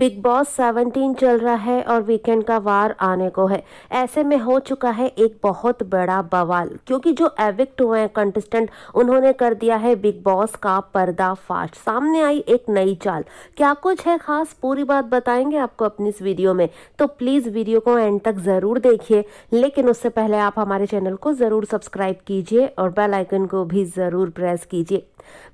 big Boss seventeen चल रहा है और वीकेंड का वार आने को है ऐसे में हो चुका है एक बहुत बड़ा बवाल क्योंकि जो एविक्ट हुए हैं कंटेस्टेंट उन्होंने कर दिया है बिग बॉस का पर्दाफाश सामने आई एक नई चाल क्या कुछ है खास पूरी बात बताएंगे आपको अपनी इस वीडियो में तो प्लीज़ वीडियो को एंड तक ज़रूर देखिए लेकिन उससे पहले आप हमारे चैनल को ज़रूर सब्सक्राइब कीजिए और बेलाइकन को भी ज़रूर प्रेस कीजिए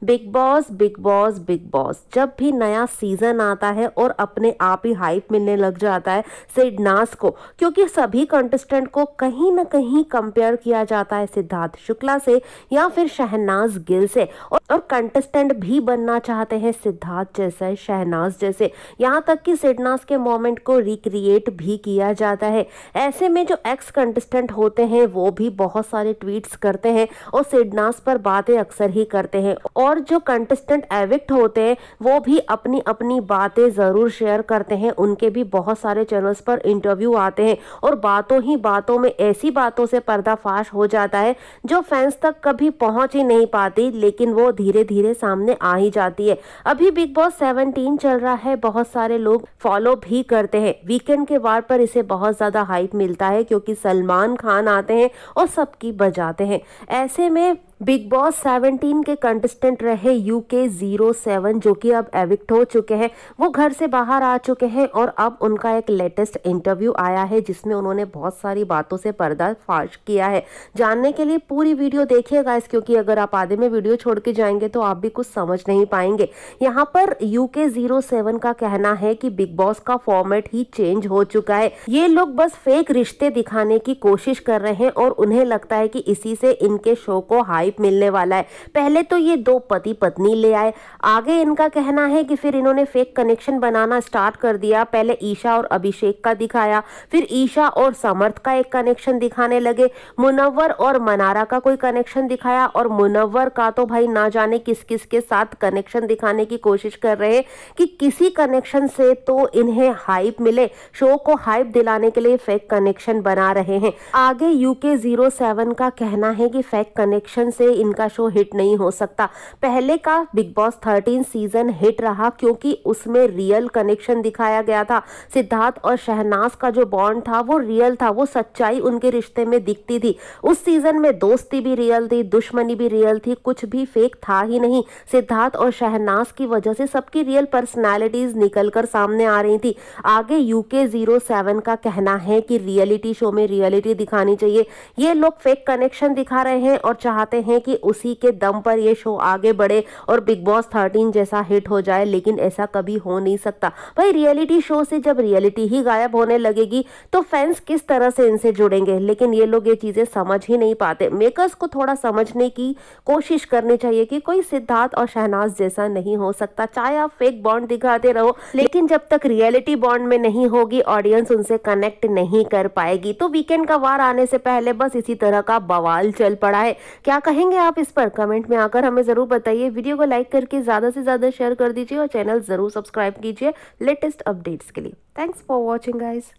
Bigg Boss Bigg Boss Bigg Boss जब भी नया सीजन आता है और अपने आप ही हाइप मिलने लग जाता है सिडनास को क्योंकि सभी कंटेस्टेंट को कहीं ना कहीं कंपेयर किया जाता है सिद्धार्थ शुक्ला से या फिर शहनाज गिल से और और कंटेस्टेंट भी बनना चाहते हैं सिद्धार्थ जैसे शहनाज जैसे यहाँ तक कि सिडनास के मोमेंट को रिक्रिएट भी किया जाता है ऐसे में जो एक्स कंटेस्टेंट होते हैं वो भी बहुत सारे ट्वीट्स करते हैं और सिडनास पर बातें अक्सर ही करते हैं और जो कंटेस्टेंट एविक्ट होते हैं वो भी अपनी अपनी बातें ज़रूर शेयर करते हैं उनके भी बहुत सारे चैनल्स पर इंटरव्यू आते हैं और बातों ही बातों में ऐसी बातों से पर्दाफाश हो जाता है जो फैंस तक कभी पहुंच ही नहीं पाती लेकिन वो धीरे धीरे सामने आ ही जाती है अभी बिग बॉस सेवनटीन चल रहा है बहुत सारे लोग फॉलो भी करते हैं वीकेंड के वार पर इसे बहुत ज़्यादा हाइप मिलता है क्योंकि सलमान खान आते हैं और सबकी बजाते हैं ऐसे में बिग बॉस सेवनटीन के कंटेस्टेंट रहे यू के जीरो सेवन जो कि अब एविक्ट हो चुके हैं वो घर से बाहर आ चुके हैं और अब उनका एक लेटेस्ट इंटरव्यू आया है जिसमें उन्होंने बहुत सारी बातों से पर्दा फाश किया है जानने के लिए पूरी वीडियो देखिए गाइस क्योंकि अगर आप आधे में वीडियो छोड़ के जाएंगे तो आप भी कुछ समझ नहीं पाएंगे यहाँ पर यू के जीरो सेवन का कहना है कि बिग बॉस का फॉर्मेट ही चेंज हो चुका है ये लोग बस फेक रिश्ते दिखाने की कोशिश कर रहे हैं और उन्हें लगता है कि इसी से इनके शो को हाई वाइफ मिलने वाला है पहले तो ये दो पति पत्नी ले आए आगे इनका कहना है कि फिर इन्होंने फेक कनेक्शन बनाना स्टार्ट कर दिया पहले ईशा और अभिषेक का दिखाया फिर ईशा और समर्थ का एक कनेक्शन दिखाने लगे मुनवर और मनारा का कोई कनेक्शन दिखाया और मुनवर का तो भाई ना जाने किस किस के साथ कनेक्शन दिखाने की कोशिश कर रहे कि किसी कनेक्शन से तो इन्हें हाइप मिले शो को हाइप दिलाने के लिए फेक कनेक्शन बना रहे हैं आगे यूके जीरो सेवन का कहना है कि फेक कनेक्शन से इनका शो हिट नहीं हो सकता पहले का Bigg Boss thirteen season hit रहा क्योंकि उसमें रियल कनेक्शन दिखाया गया था सिद्धार्थ और शहनाज का जो बॉन्ड था वो रियल था वो सच्चाई उनके रिश्ते में दिखती थी उस सीजन में दोस्ती भी रियल थी दुश्मनी भी रियल थी कुछ भी फेक था ही नहीं सिद्धार्थ और शहनाज की वजह से सबकी रियल पर्सनैलिटीज निकल कर सामने आ रही थी आगे यूके जीरो सेवन का कहना है कि रियलिटी शो में रियलिटी दिखानी चाहिए ये लोग फेक कनेक्शन दिखा रहे हैं और चाहते हैं कि उसी के दम पर ये शो आगे बढ़े और बिग बॉस थर्टीन जैसा हिट हो जाए लेकिन ऐसा कभी हो नहीं सकता भाई रियलिटी शो से जब रियलिटी ही गायब होने लगेगी तो फैंस किस तरह से इनसे जुड़ेंगे लेकिन ये लोग ये चीज़ें समझ ही नहीं पाते मेकर्स को थोड़ा समझने की कोशिश करनी चाहिए कि कोई सिद्धार्थ और शहनाज जैसा नहीं हो सकता चाहे आप फेक बॉन्ड दिखाते रहो लेकिन जब तक रियलिटी बॉन्ड में नहीं होगी ऑडियंस उनसे कनेक्ट नहीं कर पाएगी तो वीकेंड का वार आने से पहले बस इसी तरह का बवाल चल पड़ा है क्या कहे कहेंगे आप इस पर कमेंट में आकर हमें ज़रूर बताइए वीडियो को लाइक करके ज़्यादा से ज़्यादा शेयर कर दीजिए और चैनल ज़रूर सब्सक्राइब कीजिए लेटेस्ट अपडेट्स के लिए थैंक्स फॉर वॉचिंग गाइज़